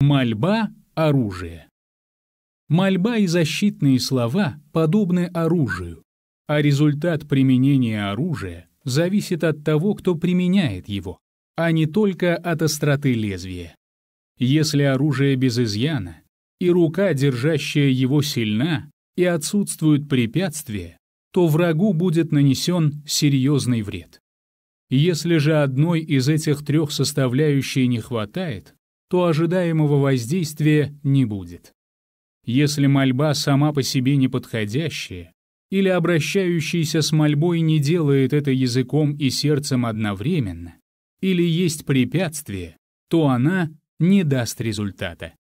Мольба – оружие. Мольба и защитные слова подобны оружию, а результат применения оружия зависит от того, кто применяет его, а не только от остроты лезвия. Если оружие без изъяна, и рука, держащая его, сильна, и отсутствуют препятствия, то врагу будет нанесен серьезный вред. Если же одной из этих трех составляющих не хватает, то ожидаемого воздействия не будет. Если мольба сама по себе неподходящая, или обращающийся с мольбой не делает это языком и сердцем одновременно, или есть препятствие, то она не даст результата.